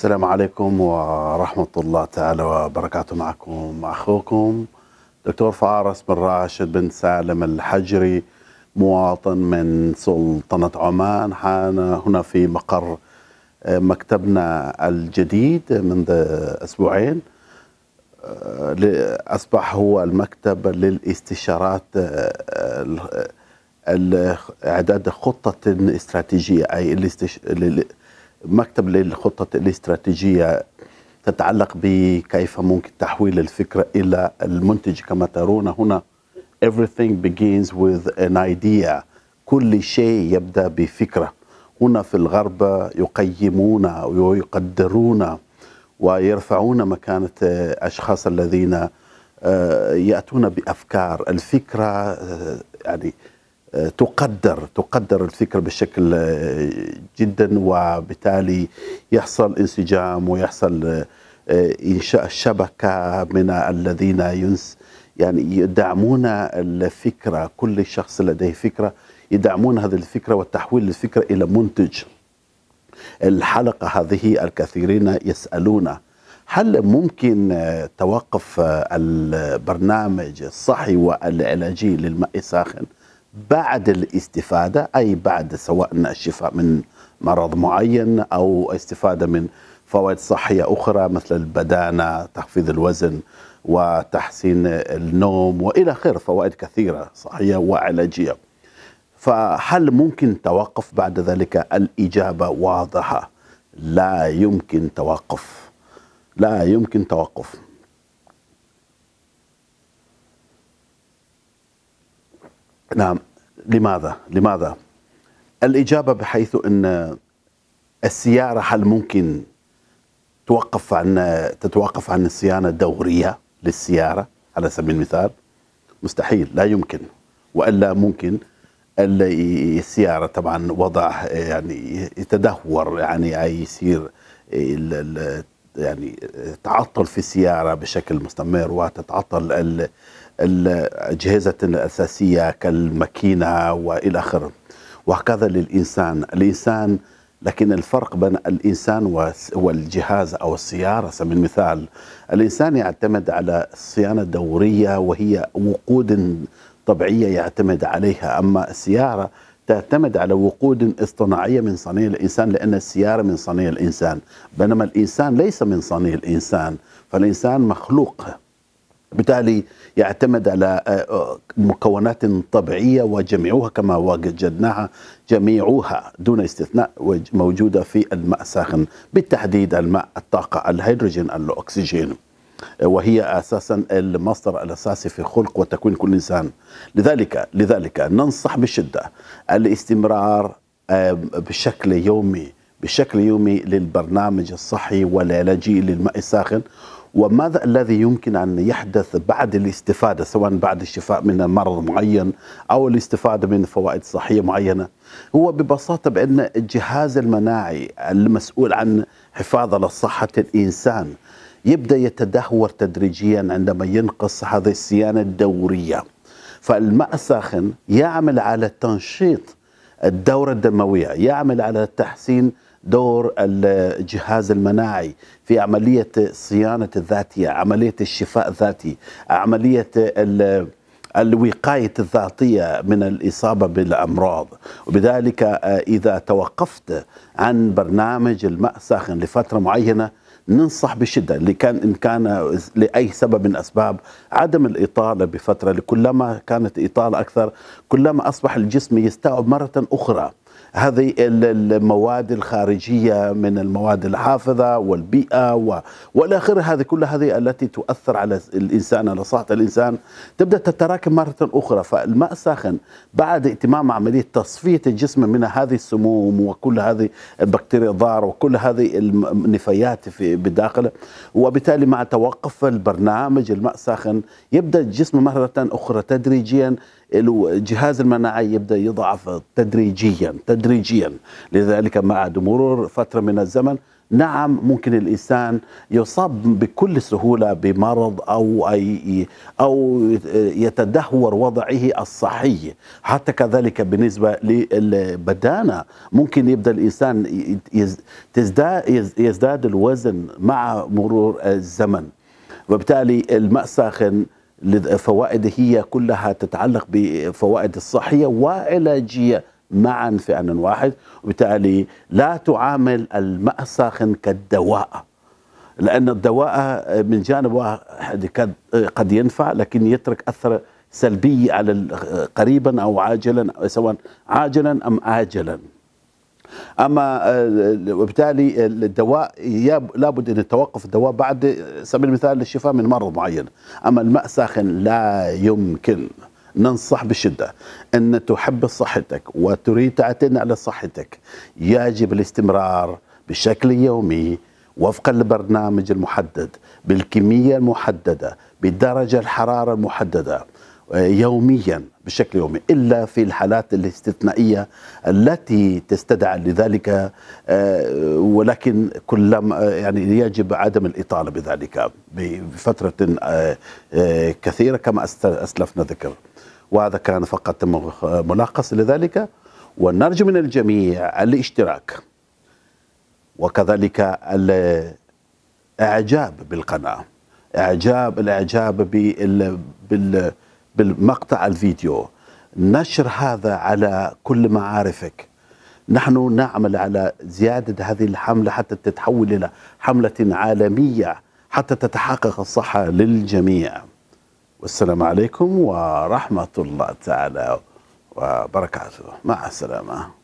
السلام عليكم ورحمة الله تعالى وبركاته معكم أخوكم دكتور فارس بن راشد بن سالم الحجري مواطن من سلطنة عمان حان هنا في مقر آه، مكتبنا الجديد منذ أسبوعين آه، أصبح هو المكتب للاستشارات آه، إعداد خطة استراتيجية أي مكتب للخطه الاستراتيجية تتعلق بكيف ممكن تحويل الفكرة إلى المنتج كما ترون هنا everything begins with an idea كل شيء يبدأ بفكرة هنا في الغرب يقيمون ويقدرون ويرفعون مكانة أشخاص الذين آه، يأتون بأفكار الفكرة آه، يعني تقدر تقدر الفكر بشكل آه، جدا وبالتالي يحصل انسجام ويحصل آه، إنشاء شبكة من الذين ينس يعني يدعمون الفكرة كل شخص لديه فكرة يدعمون هذه الفكرة وتحويل الفكرة إلى منتج الحلقة هذه الكثيرين يسألون هل ممكن آه، توقف البرنامج الصحي والعلاجي للماء الساخن؟ بعد الاستفادة أي بعد سواء الشفاء من مرض معين أو استفادة من فوائد صحية أخرى مثل البدانة تخفيض الوزن وتحسين النوم وإلى آخره فوائد كثيرة صحية وعلاجية فهل ممكن توقف بعد ذلك الإجابة واضحة لا يمكن توقف لا يمكن توقف نعم لماذا لماذا الإجابة بحيث أن السيارة هل ممكن توقف عن تتوقف عن الصيانة الدورية للسيارة على سبيل المثال مستحيل لا يمكن وإلا ممكن السيارة طبعا وضع يعني يتدهور يعني يصير يعني تعطل في السيارة بشكل مستمر وتتعطل الأجهزة الأساسية كالماكينة وإلى آخره وهكذا للإنسان الإنسان لكن الفرق بين الإنسان والجهاز أو السيارة سمي المثال الإنسان يعتمد على الصيانة الدورية وهي وقود طبيعية يعتمد عليها أما السيارة تعتمد على وقود اصطناعية من صنيع الإنسان لأن السيارة من صنيع الإنسان بينما الإنسان ليس من صنيع الإنسان فالإنسان مخلوق بالتالي يعتمد على آه، آه، مكونات طبيعية وجميعها كما وجدناها جميعها دون استثناء موجودة في الماء الساخن بالتحديد الماء الطاقة الهيدروجين الأكسجين آه، وهي أساسا المصدر الأساسي في خلق وتكوين كل إنسان لذلك لذلك ننصح بشدة الاستمرار بشكل يومي بشكل يومي للبرنامج الصحي والعلاجي للماء الساخن وماذا الذي يمكن أن يحدث بعد الاستفادة سواء بعد الشفاء من مرض معين أو الاستفادة من فوائد صحية معينة هو ببساطة بأن الجهاز المناعي المسؤول عن حفاظ على صحة الإنسان يبدأ يتدهور تدريجيا عندما ينقص هذه الصيانة الدورية فالماء الساخن يعمل على تنشيط الدورة الدموية يعمل على تحسين دور الجهاز المناعي في عملية صيانة الذاتية عملية الشفاء الذاتي عملية الوقاية الذاتية من الإصابة بالأمراض وبذلك آه، إذا توقفت عن برنامج الماء الساخن لفترة معينة ننصح بشدة اللي كان إن كان لأي سبب من أسباب عدم الإطالة بفترة كلما كانت إطالة أكثر كلما أصبح الجسم يستوعب مرة أخرى هذه المواد الخارجية من المواد الحافظة والبيئة والآخر هذه كل هذه التي تؤثر على الإنسان على صحة الإنسان تبدأ تتراكم مرة أخرى فالماء الساخن بعد اتمام عملية تصفية الجسم من هذه السموم وكل هذه البكتيريا الضارة وكل هذه النفايات في بداخله وبالتالي مع توقف البرنامج الماء الساخن يبدأ الجسم مرة أخرى تدريجيا الجهاز المناعي يبدأ يضعف تدريجيا تدريجيا تدريجيا لذلك مع مرور فترة من الزمن نعم ممكن الإنسان يصاب بكل سهولة بمرض أو أي أو يتدهور وضعه الصحي حتى كذلك بالنسبة للبدانة ممكن يبدأ الإنسان يزداد الوزن مع مرور الزمن وبالتالي المأساة فوائد هي كلها تتعلق بفوائد الصحية وعلاجية معا في آن واحد وبالتالي لا تعامل الساخن كالدواء لأن الدواء من جانب واحد قد ينفع لكن يترك أثر سلبي على قريبا أو عاجلا سواء عاجلا أم آجلا اما وبالتالي الدواء لابد ان يتوقف الدواء بعد سبيل المثال للشفاء من مرض معين اما الماء الساخن لا يمكن ننصح بشدة أن تحب صحتك وتريد تعتني على صحتك يجب الاستمرار بشكل يومي وفقا للبرنامج المحدد بالكمية المحددة بدرجة الحرارة المحددة يوميا بشكل يومي إلا في الحالات الاستثنائية التي تستدعى لذلك آه، ولكن كلما يعني يجب عدم الإطالة بذلك بفترة آه، آه، كثيرة كما أسلفنا ذكر وهذا كان فقط ملخص لذلك ونرجو من الجميع الاشتراك وكذلك الاعجاب بالقناه اعجاب الاعجاب بال بالمقطع الفيديو نشر هذا على كل معارفك نحن نعمل على زيادة هذه الحملة حتى تتحول إلى حملة عالمية حتى تتحقق الصحة للجميع والسلام عليكم ورحمة الله تعالى وبركاته مع السلامة